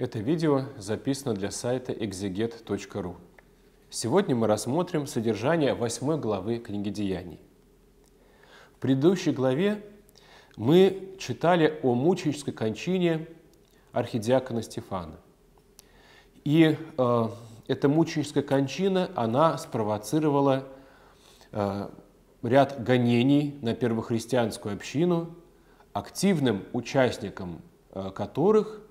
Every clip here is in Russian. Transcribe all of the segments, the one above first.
Это видео записано для сайта exeget.ru. Сегодня мы рассмотрим содержание восьмой главы книги Деяний. В предыдущей главе мы читали о мученической кончине архидиакона Стефана. И э, эта мученическая кончина, она спровоцировала э, ряд гонений на первохристианскую общину, активным участником э, которых –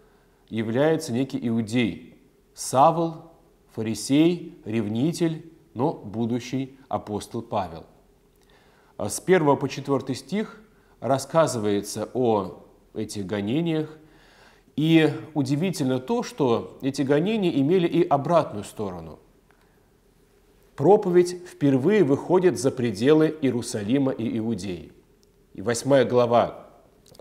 является некий иудей. Савл, фарисей, ревнитель, но будущий апостол Павел. А с 1 по 4 стих рассказывается о этих гонениях, и удивительно то, что эти гонения имели и обратную сторону. Проповедь впервые выходит за пределы Иерусалима и Иудеи. И 8 глава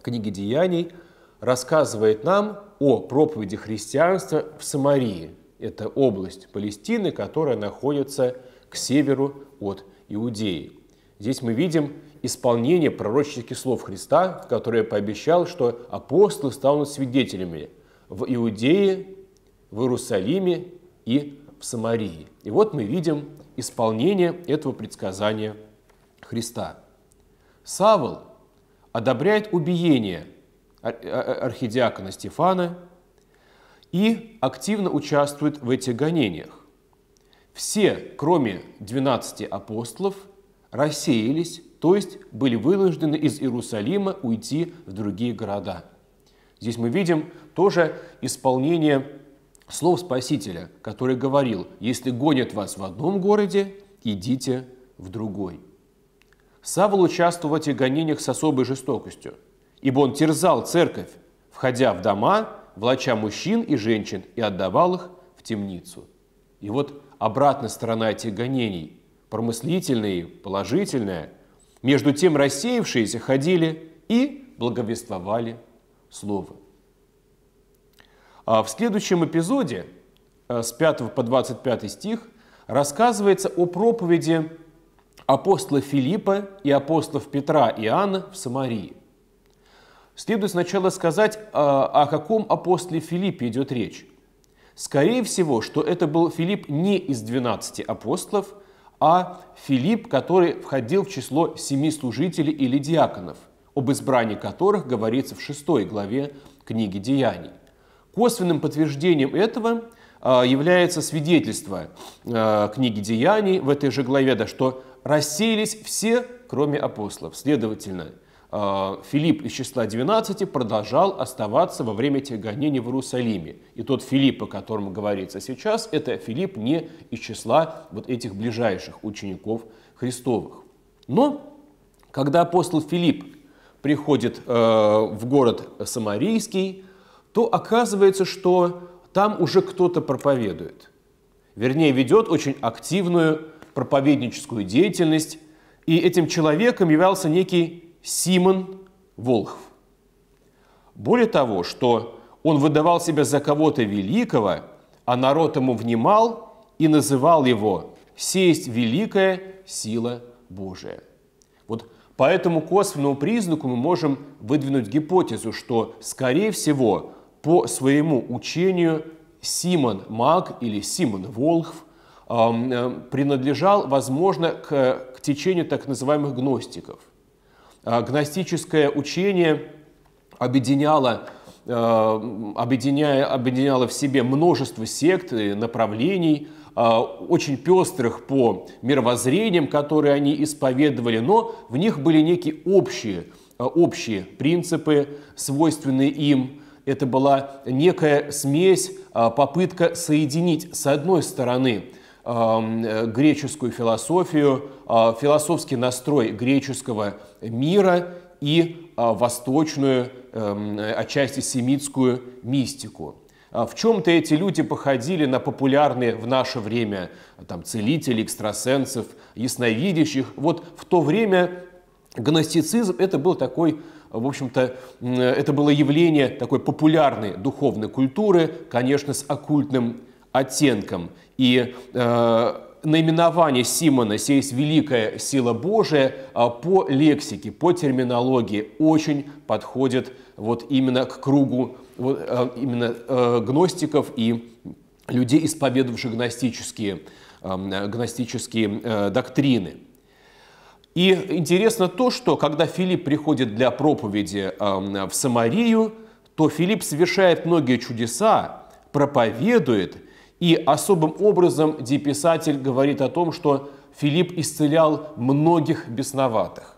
книги Деяний – рассказывает нам о проповеди христианства в Самарии. Это область Палестины, которая находится к северу от Иудеи. Здесь мы видим исполнение пророческих слов Христа, которое пообещал, что апостолы станут свидетелями в Иудее, в Иерусалиме и в Самарии. И вот мы видим исполнение этого предсказания Христа. Савл одобряет убиение – а, а, архидиакона Стефана и активно участвует в этих гонениях. Все, кроме 12 апостолов, рассеялись, то есть были вынуждены из Иерусалима уйти в другие города. Здесь мы видим тоже исполнение слов Спасителя, который говорил, если гонят вас в одном городе, идите в другой. Савл участвовал в этих гонениях с особой жестокостью – ибо он терзал церковь, входя в дома, влача мужчин и женщин и отдавал их в темницу. И вот обратная сторона этих гонений, промыслительные, положительная, между тем рассеявшиеся ходили и благовествовали Слово. А в следующем эпизоде э, с 5 по 25 стих рассказывается о проповеди апостола Филиппа и апостолов Петра и Иоанна в Самарии – Следует сначала сказать, а, о каком апостоле Филиппе идет речь. Скорее всего, что это был Филипп не из 12 апостолов, а Филипп, который входил в число семи служителей или диаконов, об избрании которых говорится в 6 главе книги «Деяний». Косвенным подтверждением этого а, является свидетельство а, книги «Деяний» в этой же главе, да, что рассеялись все, кроме апостолов. Следовательно, Э, Филипп из числа 12 продолжал оставаться во время этих гонений в Иерусалиме. И тот Филипп, о котором говорится сейчас, это Филипп не из числа вот этих ближайших учеников Христовых. Но когда апостол Филипп приходит э, в город Самарийский, то оказывается, что там уже кто-то проповедует. Вернее, ведет очень активную проповедническую деятельность, и этим человеком являлся некий Симон Волхов. Более того, что он выдавал себя за кого-то великого, а народ ему внимал и называл его «сесть великая сила Божия». Вот по этому косвенному признаку мы можем выдвинуть гипотезу, что, скорее всего, по своему учению Симон Маг или Симон Волхв эм, э, принадлежал, возможно, к, к течению так называемых гностиков. А, гностическое учение объединяло э, объединяя, объединяло в себе множество сект и направлений, а, очень пестрых по мировоззрениям, которые они исповедовали, но в них были некие общие, а, общие принципы, свойственные им. Это была некая смесь, попытка соединить с одной стороны э, греческую философию, философский настрой греческого мира и а, восточную, эм, отчасти семитскую мистику. А в чем-то эти люди походили на популярные в наше время там, целителей, экстрасенсов, ясновидящих. Вот в то время гностицизм это был такой в общем-то, это было явление такой популярной духовной культуры, конечно, с оккультным оттенком. И э, наименование Симона «Сесть великая сила Божия» а, по лексике, по терминологии очень подходит вот именно к кругу вот, а, именно э, гностиков и людей, исповедовавших гностические, гностические э, доктрины. И интересно то, что когда Филипп приходит для проповеди в Самарию, то Филипп совершает многие чудеса, проповедует – и особым образом деписатель говорит о том, что Филипп исцелял многих бесноватых.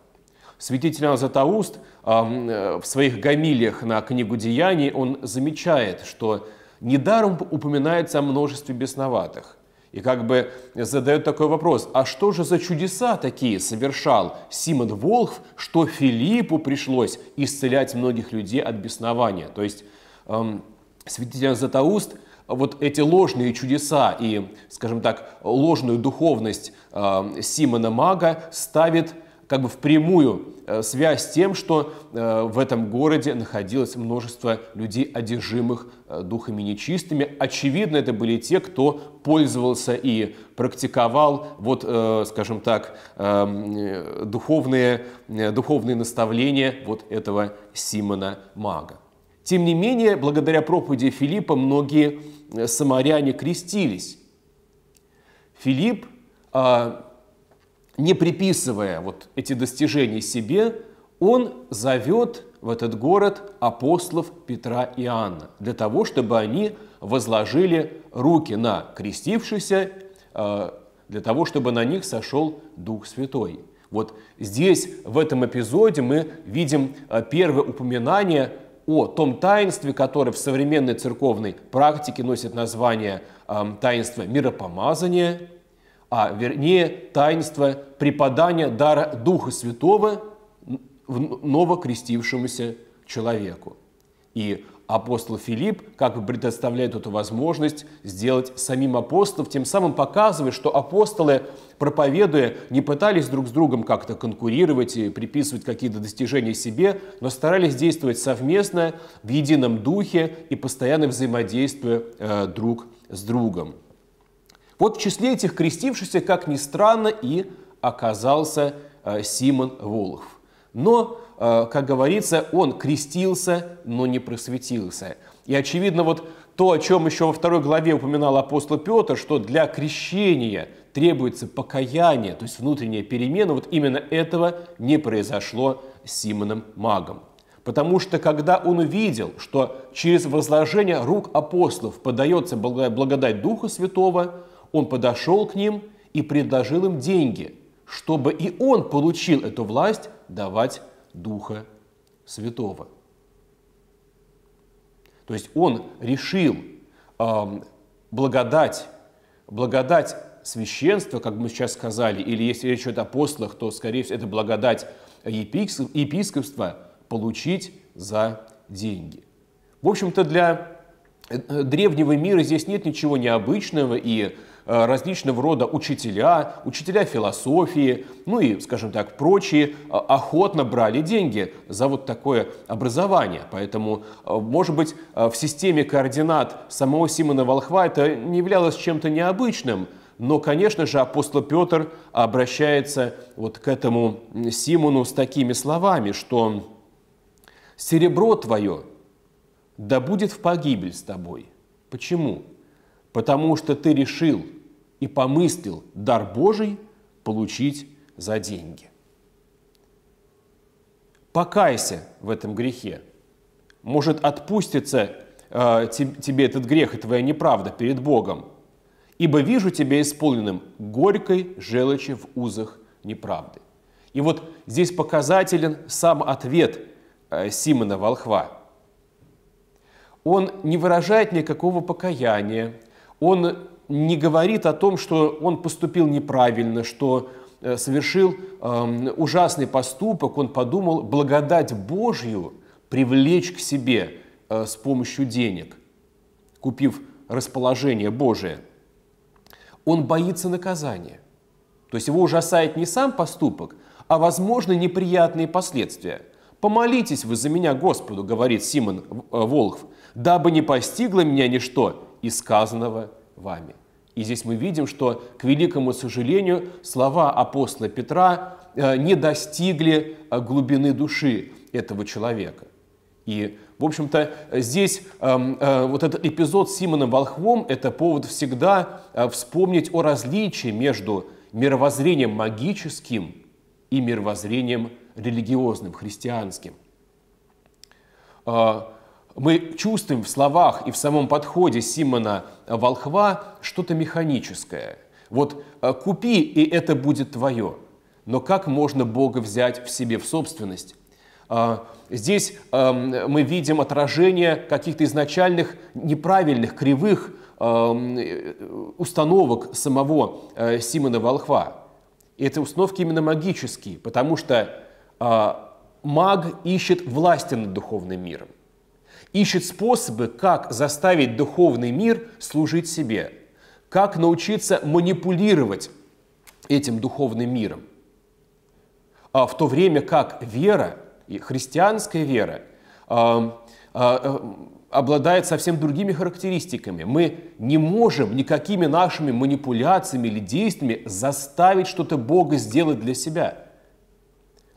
Святитель Анзатауст э, в своих гамилиях на книгу «Деяний» он замечает, что недаром упоминается о множестве бесноватых. И как бы задает такой вопрос, а что же за чудеса такие совершал Симон Волх, что Филиппу пришлось исцелять многих людей от беснования? То есть эм, святитель Анзатауст – вот эти ложные чудеса и, скажем так, ложную духовность э, Симона Мага ставит как бы в прямую э, связь с тем, что э, в этом городе находилось множество людей, одержимых духами нечистыми. Очевидно, это были те, кто пользовался и практиковал, вот, скажем так, духовные, духовные наставления вот этого Симона Мага. Тем не менее, благодаря проповеди Филиппа многие Э, самаряне крестились. Филипп, а, не приписывая вот эти достижения себе, он зовет в этот город апостолов Петра и Иоанна для того, чтобы они возложили руки на крестившихся, а, для того, чтобы на них сошел Дух Святой. Вот здесь, в этом эпизоде, мы видим а, первое упоминание о том таинстве, которое в современной церковной практике носит название таинство миропомазания, а вернее таинство преподания дара Духа Святого новокрестившемуся человеку. И апостол Филипп как бы предоставляет эту возможность сделать самим апостолов, тем самым показывая, что апостолы, проповедуя, не пытались друг с другом как-то конкурировать и приписывать какие-то достижения себе, но старались действовать совместно, в едином духе и постоянно взаимодействуя э, друг с другом. Вот в числе этих крестившихся, как ни странно, и оказался э, Симон Волохов. Но Э, как говорится, он крестился, но не просветился. И очевидно, вот то, о чем еще во второй главе упоминал апостол Петр, что для крещения требуется покаяние, то есть внутренняя перемена, вот именно этого не произошло с Симоном Магом. Потому что когда он увидел, что через возложение рук апостолов подается благодать Духа Святого, он подошел к ним и предложил им деньги, чтобы и он получил эту власть давать Духа Святого. То есть он решил э, благодать, благодать священства, как мы сейчас сказали, или если речь идет о апостолах, то, скорее всего, это благодать епископства получить за деньги. В общем-то, для э, древнего мира здесь нет ничего необычного, и Э, различного рода учителя, учителя философии, ну и, скажем так, прочие э, охотно брали деньги за вот такое образование. Поэтому, э, может быть, в системе координат самого Симона Волхва это не являлось чем-то необычным, но, конечно же, апостол Петр обращается вот к этому Симону с такими словами, что «серебро твое да будет в погибель с тобой». Почему? потому что ты решил и помыслил дар Божий получить за деньги. Покайся в этом грехе. Может, отпустится э, тебе этот грех и твоя неправда перед Богом, ибо вижу тебя исполненным горькой желчи в узах неправды. И вот здесь показателен сам ответ э, Симона Волхва. Он не выражает никакого покаяния, он не говорит о том, что он поступил неправильно, что э, совершил эм, ужасный поступок, он подумал благодать Божью привлечь к себе э, с помощью денег, купив расположение Божие. Он боится наказания. То есть его ужасает не сам поступок, а, возможно, неприятные последствия. «Помолитесь вы за меня Господу», — говорит Симон э, Волхв, «дабы не постигло меня ничто, и сказанного вами. И здесь мы видим, что, к великому сожалению, слова апостола Петра э, не достигли э, глубины души этого человека. И, в общем-то, здесь эм, э, вот этот эпизод с Симоном Волхвом – это повод всегда вспомнить о различии между мировоззрением магическим и мировоззрением религиозным, христианским мы чувствуем в словах и в самом подходе Симона Волхва что-то механическое. Вот э, «купи, и это будет твое». Но как можно Бога взять в себе в собственность? А, здесь эм, мы видим отражение каких-то изначальных неправильных, кривых эм, э, установок самого э, Симона Волхва. И это установки именно магические, потому что а, маг ищет власти над духовным миром ищет способы, как заставить духовный мир служить себе, как научиться манипулировать этим духовным миром. А в то время как вера, и христианская вера, а, а, а обладает совсем другими характеристиками. Мы не можем никакими нашими манипуляциями или действиями заставить что-то Бога сделать для себя.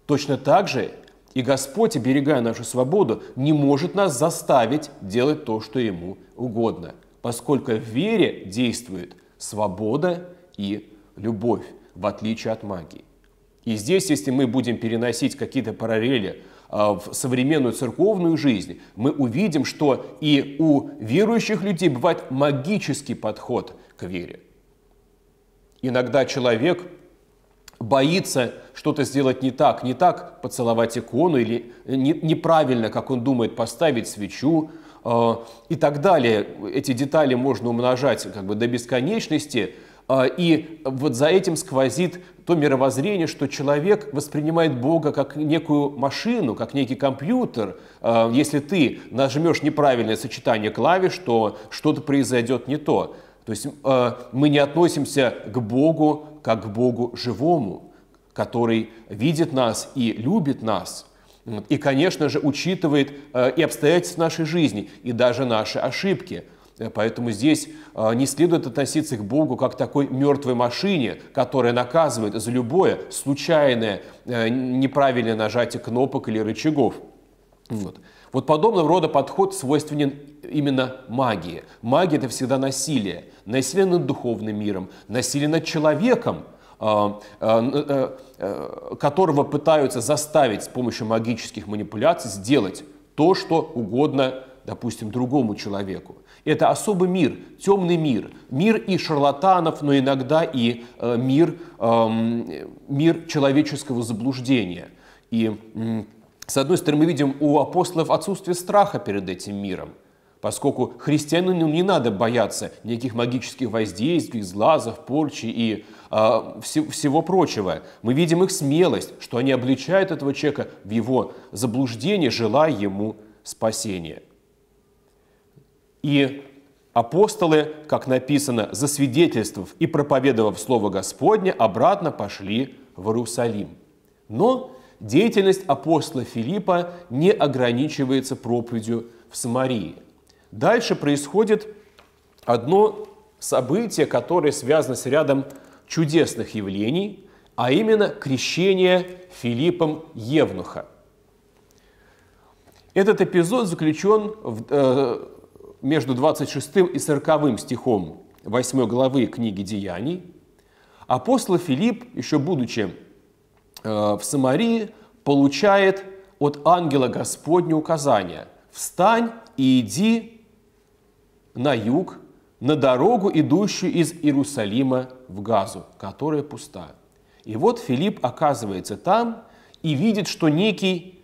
Точно так же и Господь, оберегая нашу свободу, не может нас заставить делать то, что Ему угодно, поскольку в вере действует свобода и любовь, в отличие от магии. И здесь, если мы будем переносить какие-то параллели а, в современную церковную жизнь, мы увидим, что и у верующих людей бывает магический подход к вере. Иногда человек боится что-то сделать не так, не так поцеловать икону или не, неправильно, как он думает, поставить свечу э, и так далее. Эти детали можно умножать как бы до бесконечности. Э, и вот за этим сквозит то мировоззрение, что человек воспринимает Бога как некую машину, как некий компьютер. Э, если ты нажмешь неправильное сочетание клавиш, то что-то произойдет не то. То есть э, мы не относимся к Богу как к Богу живому, который видит нас и любит нас, и, конечно же, учитывает э, и обстоятельства нашей жизни, и даже наши ошибки. Э, поэтому здесь э, не следует относиться к Богу как к такой мертвой машине, которая наказывает за любое случайное неправильное нажатие кнопок или рычагов. Вот. Вот подобного рода подход свойственен именно магии. Магия – это всегда насилие. Насилие над духовным миром, насилие над человеком, а, а, э, э, которого пытаются заставить с помощью магических манипуляций сделать то, что угодно, допустим, другому человеку. Это особый мир, темный мир, мир и шарлатанов, но иногда и э, мир, эм, мир человеческого заблуждения. И с одной стороны, мы видим у апостолов отсутствие страха перед этим миром, поскольку христианину не надо бояться никаких магических воздействий, сглазов, порчи и э, вс- всего прочего. Мы видим их смелость, что они обличают этого человека в его заблуждении, желая ему спасения. И апостолы, как написано, засвидетельствовав и проповедовав Слово Господне, обратно пошли в Иерусалим. Но Деятельность апостола Филиппа не ограничивается проповедью в Самарии. Дальше происходит одно событие, которое связано с рядом чудесных явлений, а именно крещение Филиппом Евнуха. Этот эпизод заключен в, э, между 26 и 40 стихом 8 главы книги «Деяний». Апостол Филипп, еще будучи Э, в Самарии получает от ангела Господня указание «Встань и иди на юг, на дорогу, идущую из Иерусалима в Газу, которая пуста». И вот Филипп оказывается там и видит, что некий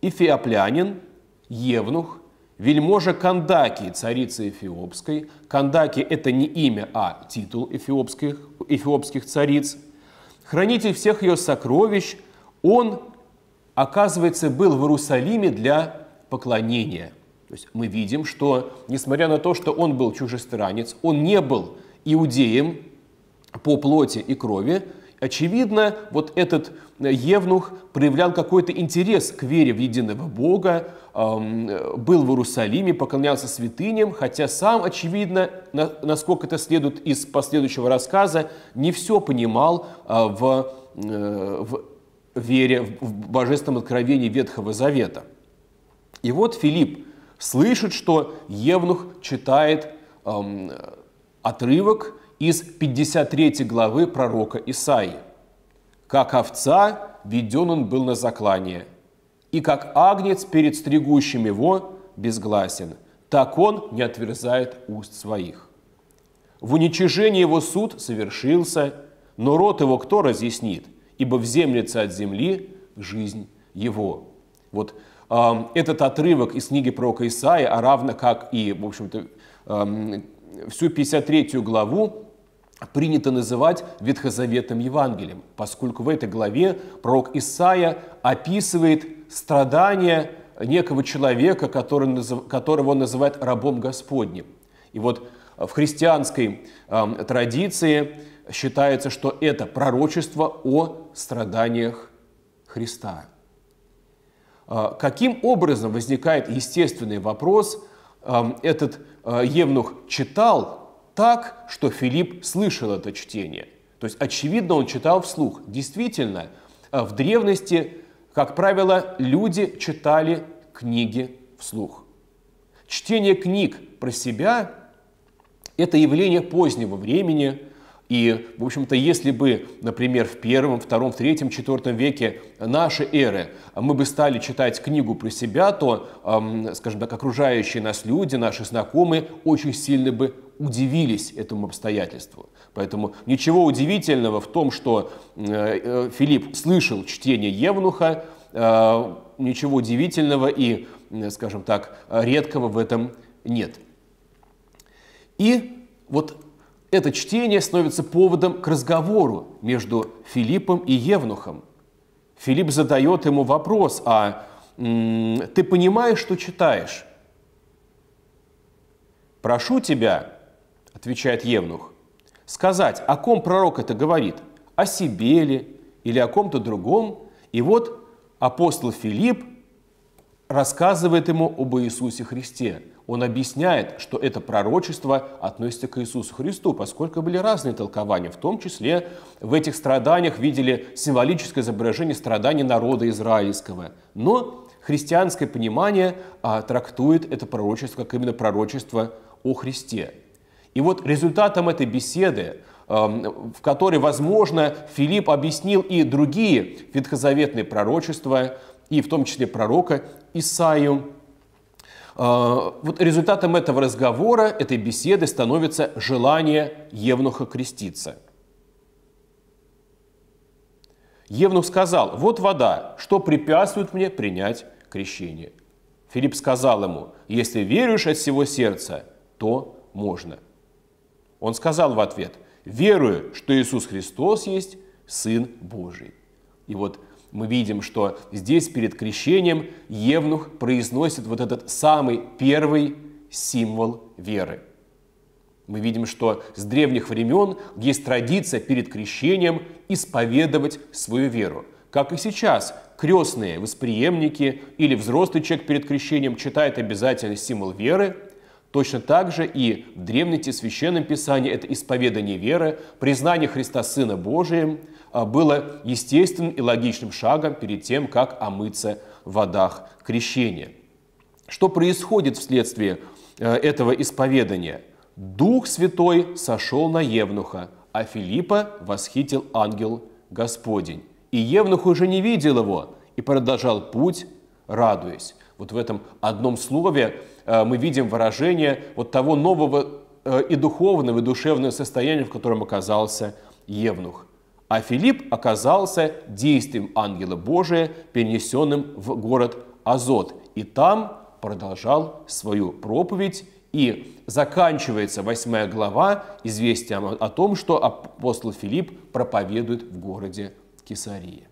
эфиоплянин, евнух, вельможа Кандаки, царицы Эфиопской. Кандаки – это не имя, а титул эфиопских, эфиопских цариц – хранитель всех ее сокровищ, он, оказывается, был в Иерусалиме для поклонения. То есть мы видим, что, несмотря на то, что он был чужестранец, он не был иудеем по плоти и крови, Очевидно, вот этот э, Евнух проявлял какой-то интерес к вере в единого Бога, э, был в Иерусалиме, поклонялся святыням, хотя сам, очевидно, насколько это следует из последующего рассказа, не все понимал а, в, э, в вере, в божественном откровении Ветхого Завета. И вот Филипп слышит, что Евнух читает отрывок из 53 главы пророка Исаии. «Как овца веден он был на заклание, и как агнец перед стригущим его безгласен, так он не отверзает уст своих». В уничижении его суд совершился, но рот его кто разъяснит, ибо в землице от земли жизнь его. Вот э, этот отрывок из книги пророка Исаия, а равно как и, в общем-то, э, всю 53 главу принято называть Ветхозаветным Евангелием, поскольку в этой главе пророк Исаия описывает страдания некого человека, которого он называет рабом Господним. И вот в христианской э, традиции считается, что это пророчество о страданиях Христа. Э, каким образом возникает естественный вопрос, э, этот э, Евнух читал так, что Филипп слышал это чтение. То есть, очевидно, он читал вслух. Действительно, э, в древности, как правило, люди читали книги вслух. Чтение книг про себя – это явление позднего времени, и, в общем-то, если бы, например, в первом, втором, третьем, четвертом веке нашей эры мы бы стали читать книгу про себя, то, скажем так, окружающие нас люди, наши знакомые очень сильно бы удивились этому обстоятельству. Поэтому ничего удивительного в том, что э, э, Филипп слышал чтение Евнуха, э, ничего удивительного и, скажем так, редкого в этом нет. И вот это чтение становится поводом к разговору между Филиппом и Евнухом. Филипп задает ему вопрос, а ты понимаешь, что читаешь? Прошу тебя, отвечает Евнух. Сказать, о ком пророк это говорит, о себе ли или о ком-то другом. И вот апостол Филипп рассказывает ему об Иисусе Христе. Он объясняет, что это пророчество относится к Иисусу Христу, поскольку были разные толкования, в том числе в этих страданиях видели символическое изображение страданий народа израильского. Но христианское понимание а, трактует это пророчество как именно пророчество о Христе. И вот результатом этой беседы, эм, в которой, возможно, Филипп объяснил и другие ветхозаветные пророчества, и в том числе пророка Исаию, э, вот результатом этого разговора, этой беседы становится желание Евнуха креститься. Евнух сказал, вот вода, что препятствует мне принять крещение. Филипп сказал ему, если веришь от всего сердца, то можно. Он сказал в ответ, верую, что Иисус Христос есть Сын Божий. И вот мы видим, что здесь перед крещением Евнух произносит вот этот самый первый символ веры. Мы видим, что с древних времен есть традиция перед крещением исповедовать свою веру. Как и сейчас, крестные, восприемники или взрослый человек перед крещением читает обязательно символ веры – Точно так же и в Древнете Священном Писании это исповедание веры, признание Христа Сына Божиим а, было естественным и логичным шагом перед тем, как омыться в водах крещения. Что происходит вследствие э, этого исповедания? Дух Святой сошел на Евнуха, а Филиппа восхитил ангел Господень. И Евнух уже не видел его и продолжал путь, радуясь. Вот в этом одном слове Э, мы видим выражение вот того нового э, и духовного, и душевного состояния, в котором оказался Евнух. А Филипп оказался действием ангела Божия, перенесенным в город Азот. И там продолжал свою проповедь и заканчивается восьмая глава известием о том, что апостол Филипп проповедует в городе Кесарии.